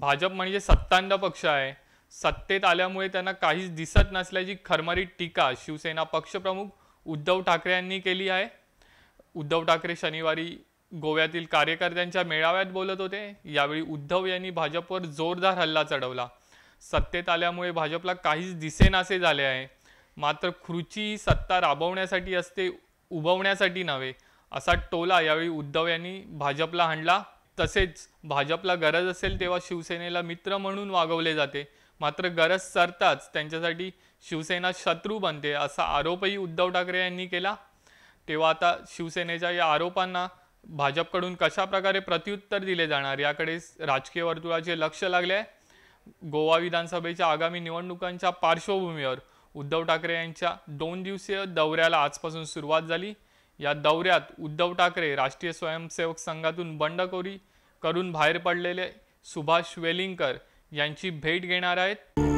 भाजप म्हणजे सत्तांड पक्ष आहे सत्तेत आल्यामुळे त्यांना काहीच दिसत नसल्याची खरमरीत टीका शिवसेना पक्षप्रमुख उद्धव ठाकरे यांनी केली आहे उद्धव ठाकरे शनिवारी गोव्यातील कार्यकर्त्यांच्या मेळाव्यात बोलत होते यावेळी उद्धव यांनी भाजपवर जोरदार हल्ला चढवला सत्तेत आल्यामुळे भाजपला काहीच दिसेनासे झाले आहे मात्र खुर्ची सत्ता राबवण्यासाठी असते उभवण्यासाठी नव्हे असा टोला यावेळी उद्धव यांनी भाजपला हाणला तसेच भाजपला गरज असेल तेव्हा शिवसेनेला मित्र म्हणून वागवले जाते मात्र गरज सरताच त्यांच्यासाठी शिवसेना शत्रू बनते असा आरोपही उद्धव ठाकरे यांनी केला तेव्हा आता शिवसेनेच्या या आरोपांना भाजपकडून कशाप्रकारे प्रत्युत्तर दिले जाणार याकडे राजकीय वर्तुळाचे लक्ष लागले आहे गोवा विधानसभेच्या आगामी निवडणुकांच्या पार्श्वभूमीवर उद्धव ठाकरे यांच्या दोन दिवसीय दौऱ्याला आजपासून सुरुवात झाली या दौऱ्यात उद्धव ठाकरे राष्ट्रीय स्वयंसेवक संघातून बंडखोरी करून बाहेर पडलेले सुभाष वेलिंगकर यांची भेट घेणार आहेत